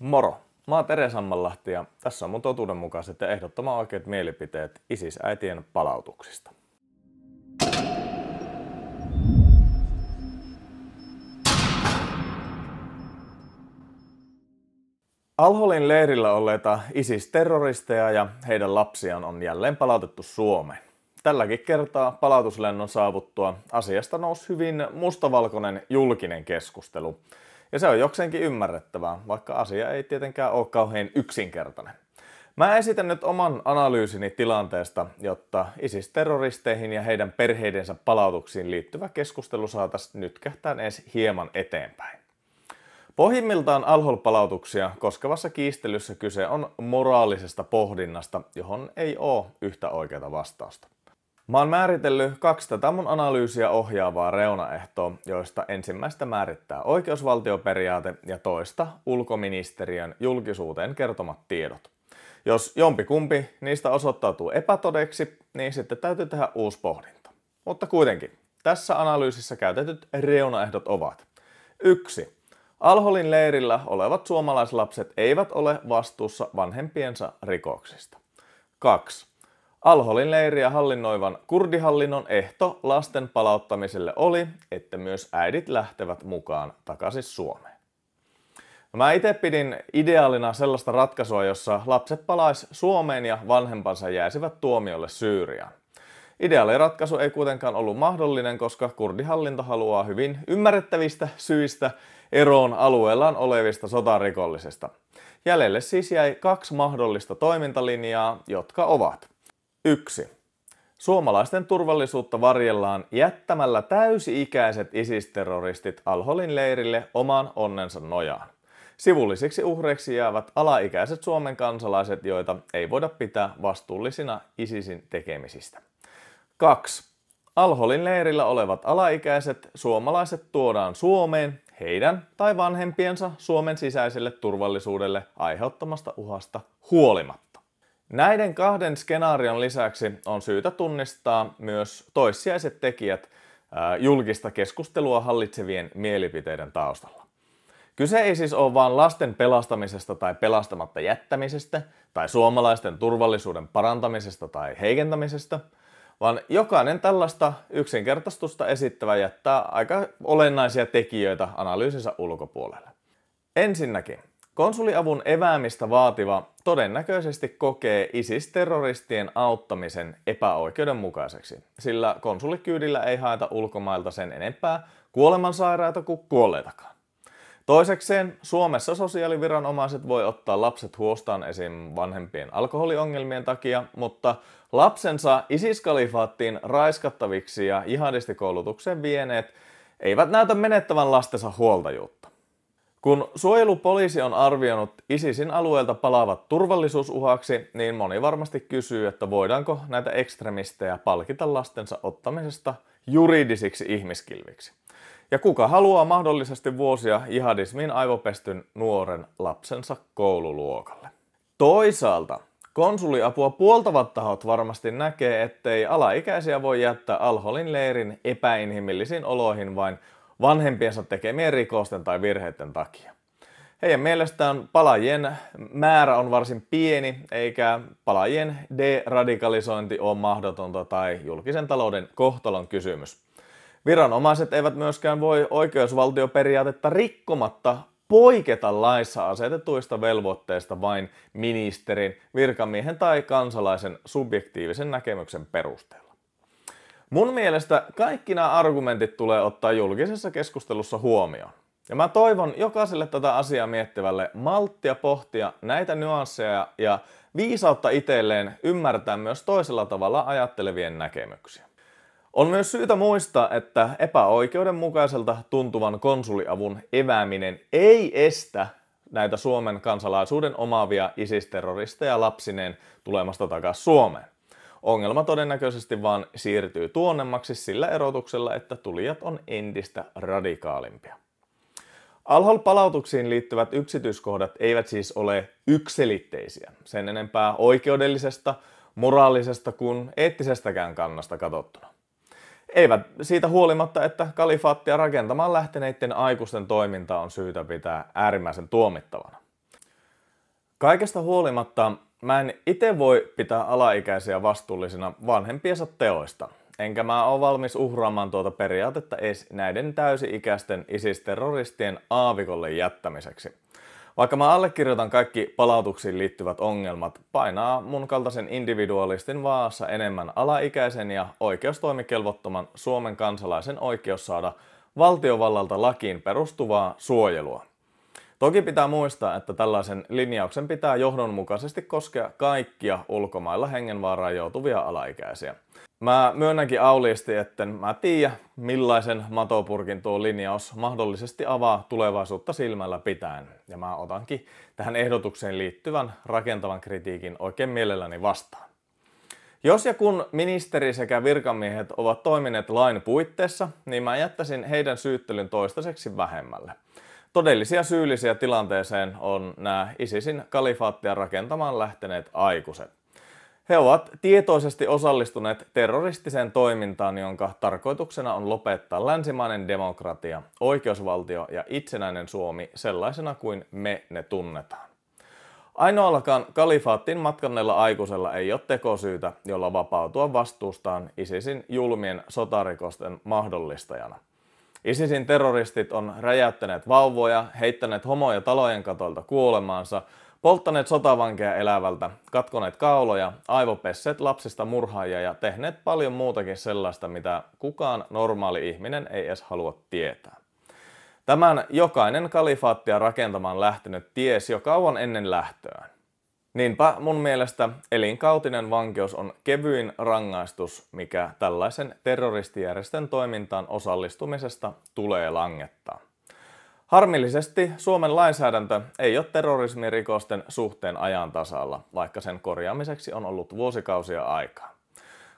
Moro! Mä oon Tere Sammanlahti ja tässä on mun totuudenmukaiset ja ehdottoman oikeat mielipiteet isisäitien palautuksista. Alholin leirillä olleita ISIS-terroristeja ja heidän lapsiaan on jälleen palautettu Suomeen. Tälläkin kertaa palautuslennon saavuttua asiasta nousi hyvin mustavalkoinen julkinen keskustelu. Ja se on jokseenkin ymmärrettävää, vaikka asia ei tietenkään ole kauhean yksinkertainen. Mä esitän nyt oman analyysini tilanteesta, jotta ISIS-terroristeihin ja heidän perheidensä palautuksiin liittyvä keskustelu saataisiin nyt kähtään edes hieman eteenpäin. Pohjimmiltaan alholpalautuksia koskevassa kiistelyssä kyse on moraalisesta pohdinnasta, johon ei ole yhtä oikeata vastausta. Mä oon määritellyt kaksi tätä mun analyysiä ohjaavaa reunaehtoa, joista ensimmäistä määrittää oikeusvaltioperiaate ja toista ulkoministeriön julkisuuteen kertomat tiedot. Jos jompi kumpi niistä osoittautuu epätodeksi, niin sitten täytyy tehdä uusi pohdinta. Mutta kuitenkin, tässä analyysissä käytetyt reunaehdot ovat 1. Alholin leirillä olevat suomalaislapset eivät ole vastuussa vanhempiensa rikoksista. 2. Alholin leiriä hallinnoivan kurdihallinnon ehto lasten palauttamiselle oli, että myös äidit lähtevät mukaan takaisin Suomeen. No mä itse pidin ideaalina sellaista ratkaisua, jossa lapset palais Suomeen ja vanhempansa jäisivät tuomiolle Syyriaan. Ideaali ratkaisu ei kuitenkaan ollut mahdollinen, koska kurdihallinto haluaa hyvin ymmärrettävistä syistä eroon alueellaan olevista sotarikollisista. Jäljelle siis jäi kaksi mahdollista toimintalinjaa, jotka ovat – 1. Suomalaisten turvallisuutta varjellaan jättämällä täysi-ikäiset isisterroristit Alholin leirille oman onnensa nojaan. Sivullisiksi uhreiksi jäävät alaikäiset Suomen kansalaiset, joita ei voida pitää vastuullisina ISISin tekemisistä. 2. Alholin leirillä olevat alaikäiset suomalaiset tuodaan Suomeen heidän tai vanhempiensa Suomen sisäiselle turvallisuudelle aiheuttamasta uhasta huolimatta. Näiden kahden skenaarion lisäksi on syytä tunnistaa myös toissijaiset tekijät julkista keskustelua hallitsevien mielipiteiden taustalla. Kyse ei siis ole vain lasten pelastamisesta tai pelastamatta jättämisestä, tai suomalaisten turvallisuuden parantamisesta tai heikentämisestä, vaan jokainen tällaista yksinkertaistusta esittävä jättää aika olennaisia tekijöitä analyysinsä ulkopuolelle. Ensinnäkin, Konsuliavun eväämistä vaativa todennäköisesti kokee ISIS-terroristien auttamisen epäoikeudenmukaiseksi, sillä konsulikyydillä ei haeta ulkomailta sen enempää kuolemansairaita kuin kuolleitakaan. Toisekseen Suomessa sosiaaliviranomaiset voi ottaa lapset huostaan esim. vanhempien alkoholiongelmien takia, mutta lapsensa isiskalifaattiin raiskattaviksi ja jihadistikoulutukseen vieneet eivät näytä menettävän lastensa huoltajuutta. Kun suojelupoliisi on arvioinut ISISin alueelta palaavat turvallisuusuhaksi, niin moni varmasti kysyy, että voidaanko näitä ekstremistejä palkita lastensa ottamisesta juridisiksi ihmiskilviksi. Ja kuka haluaa mahdollisesti vuosia jihadismin aivopestyn nuoren lapsensa koululuokalle. Toisaalta konsuliapua puoltavat tahot varmasti näkee, ettei alaikäisiä voi jättää Alholin leirin epäinhimillisiin oloihin vain vanhempiensa tekemien rikosten tai virheiden takia. Heidän mielestään palajien määrä on varsin pieni, eikä palajien deradikalisointi ole mahdotonta tai julkisen talouden kohtalon kysymys. Viranomaiset eivät myöskään voi oikeusvaltioperiaatetta rikkomatta poiketa laissa asetetuista velvoitteista vain ministerin, virkamiehen tai kansalaisen subjektiivisen näkemyksen perusteella. Mun mielestä kaikki nämä argumentit tulee ottaa julkisessa keskustelussa huomioon. Ja mä toivon jokaiselle tätä asiaa miettivälle malttia pohtia näitä nyansseja ja viisautta itselleen ymmärtää myös toisella tavalla ajattelevien näkemyksiä. On myös syytä muistaa, että epäoikeudenmukaiselta tuntuvan konsuliavun evääminen ei estä näitä Suomen kansalaisuuden omaavia isisterroristeja lapsineen tulemasta takaisin Suomeen. Ongelma todennäköisesti vaan siirtyy tuonnemmaksi sillä erotuksella, että tulijat on entistä radikaalimpia. Alhol-palautuksiin liittyvät yksityiskohdat eivät siis ole ykselitteisiä, sen enempää oikeudellisesta, moraalisesta kuin eettisestäkään kannasta katsottuna. Eivät siitä huolimatta, että kalifaattia rakentamaan lähteneiden aikuisten toiminta on syytä pitää äärimmäisen tuomittavana. Kaikesta huolimatta Mä en itse voi pitää alaikäisiä vastuullisina vanhempiensa teoista. Enkä mä oo valmis uhraamaan tuota periaatetta edes näiden täysi-ikäisten ISIS-terroristien aavikolle jättämiseksi. Vaikka mä allekirjoitan kaikki palautuksiin liittyvät ongelmat, painaa mun kaltaisen individualistin vaassa enemmän alaikäisen ja oikeustoimikelvottoman Suomen kansalaisen oikeus saada valtiovallalta lakiin perustuvaa suojelua. Toki pitää muistaa, että tällaisen linjauksen pitää johdonmukaisesti koskea kaikkia ulkomailla hengenvaaraan joutuvia alaikäisiä. Mä myönnänkin auliisti, että mä tiedä, millaisen matopurkin tuo linjaus mahdollisesti avaa tulevaisuutta silmällä pitäen. Ja mä otankin tähän ehdotukseen liittyvän rakentavan kritiikin oikein mielelläni vastaan. Jos ja kun ministeri sekä virkamiehet ovat toimineet lain puitteissa, niin mä jättäisin heidän syyttelyn toistaiseksi vähemmälle. Todellisia syyllisiä tilanteeseen on nämä ISISin kalifaattia rakentamaan lähteneet aikuiset. He ovat tietoisesti osallistuneet terroristiseen toimintaan, jonka tarkoituksena on lopettaa länsimainen demokratia, oikeusvaltio ja itsenäinen Suomi sellaisena kuin me ne tunnetaan. Ainoallakaan kalifaattin matkanneella aikuisella ei ole tekosyytä, jolla vapautua vastuustaan ISISin julmien sotarikosten mahdollistajana – ISISin terroristit on räjäyttäneet vauvoja, heittäneet homoja talojen katolta kuolemaansa, polttaneet sotavankeja elävältä, katkoneet kauloja, aivopesseet lapsista murhaajia ja tehneet paljon muutakin sellaista, mitä kukaan normaali ihminen ei edes halua tietää. Tämän jokainen kalifaattia rakentamaan lähtenyt ties jo kauan ennen lähtöään. Niinpä mun mielestä elinkautinen vankeus on kevyin rangaistus, mikä tällaisen terroristijärjestön toimintaan osallistumisesta tulee langettaa. Harmillisesti Suomen lainsäädäntö ei ole terrorismirikosten suhteen ajan tasalla, vaikka sen korjaamiseksi on ollut vuosikausia aikaa.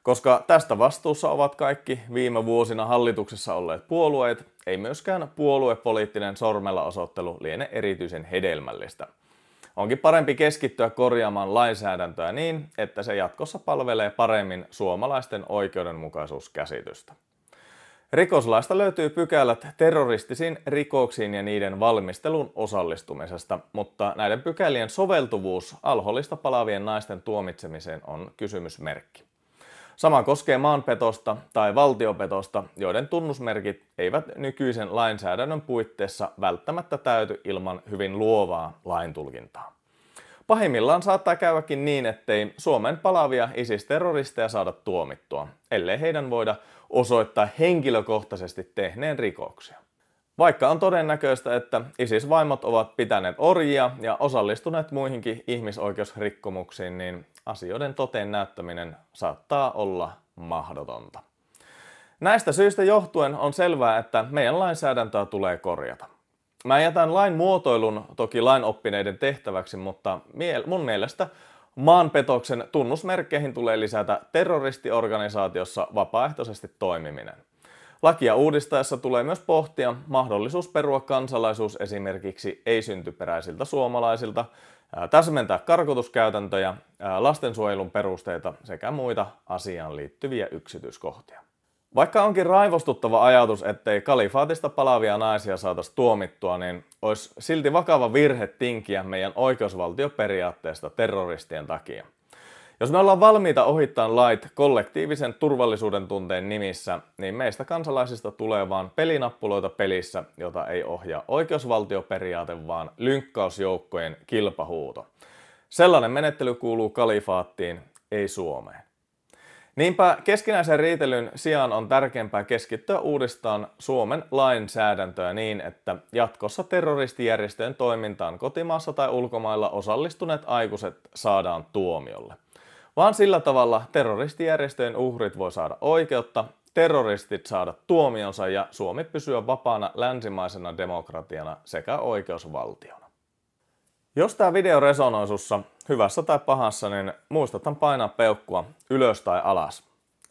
Koska tästä vastuussa ovat kaikki viime vuosina hallituksessa olleet puolueet, ei myöskään puoluepoliittinen sormella osoittelu liene erityisen hedelmällistä – Onkin parempi keskittyä korjaamaan lainsäädäntöä niin, että se jatkossa palvelee paremmin suomalaisten oikeudenmukaisuuskäsitystä. Rikoslaista löytyy pykälät terroristisiin rikoksiin ja niiden valmistelun osallistumisesta, mutta näiden pykälien soveltuvuus alholista palavien naisten tuomitsemiseen on kysymysmerkki. Sama koskee maanpetosta tai valtiopetosta, joiden tunnusmerkit eivät nykyisen lainsäädännön puitteissa välttämättä täyty ilman hyvin luovaa laintulkintaa. Pahimmillaan saattaa käydäkin niin, ettei Suomen palavia ISIS-terroristeja saada tuomittua, ellei heidän voida osoittaa henkilökohtaisesti tehneen rikoksia. Vaikka on todennäköistä, että ISIS-vaimot ovat pitäneet orjia ja osallistuneet muihinkin ihmisoikeusrikkomuksiin, niin asioiden toteen näyttäminen saattaa olla mahdotonta. Näistä syistä johtuen on selvää, että meidän lainsäädäntöä tulee korjata. Mä jätän lain muotoilun toki lainoppineiden tehtäväksi, mutta mun mielestä maanpetoksen tunnusmerkkeihin tulee lisätä terroristiorganisaatiossa vapaaehtoisesti toimiminen – Lakia uudistaessa tulee myös pohtia mahdollisuus perua kansalaisuus esimerkiksi ei-syntyperäisiltä suomalaisilta, täsmentää karkotuskäytäntöjä, lastensuojelun perusteita sekä muita asiaan liittyviä yksityiskohtia. Vaikka onkin raivostuttava ajatus, ettei kalifaatista palaavia naisia saataisi tuomittua, niin olisi silti vakava virhe tinkiä meidän oikeusvaltioperiaatteesta terroristien takia. Jos me ollaan valmiita ohittamaan lait kollektiivisen turvallisuuden tunteen nimissä, niin meistä kansalaisista tulee vaan pelinappuloita pelissä, jota ei ohjaa oikeusvaltioperiaate, vaan lynkkausjoukkojen kilpahuuto. Sellainen menettely kuuluu kalifaattiin, ei Suomeen. Niinpä keskinäisen riitelyn sijaan on tärkeämpää keskittyä uudestaan Suomen lainsäädäntöä niin, että jatkossa terroristijärjestöjen toimintaan kotimaassa tai ulkomailla osallistuneet aikuiset saadaan tuomiolle vaan sillä tavalla terroristijärjestöjen uhrit voi saada oikeutta, terroristit saada tuomionsa ja Suomi pysyä vapaana länsimaisena demokratiana sekä oikeusvaltiona. Jos tämä video resonoi sussa, hyvässä tai pahassa, niin muistathan painaa peukkua ylös tai alas.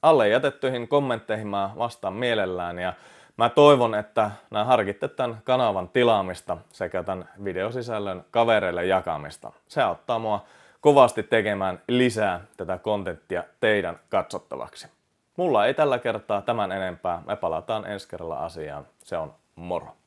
Alle jätettyihin kommentteihin mä vastaan mielellään ja mä toivon, että nämä harkitte tämän kanavan tilaamista sekä tämän videosisällön kavereille jakamista. Se auttaa mua kovasti tekemään lisää tätä kontenttia teidän katsottavaksi. Mulla ei tällä kertaa tämän enempää. Me palataan ensi kerralla asiaan. Se on moro!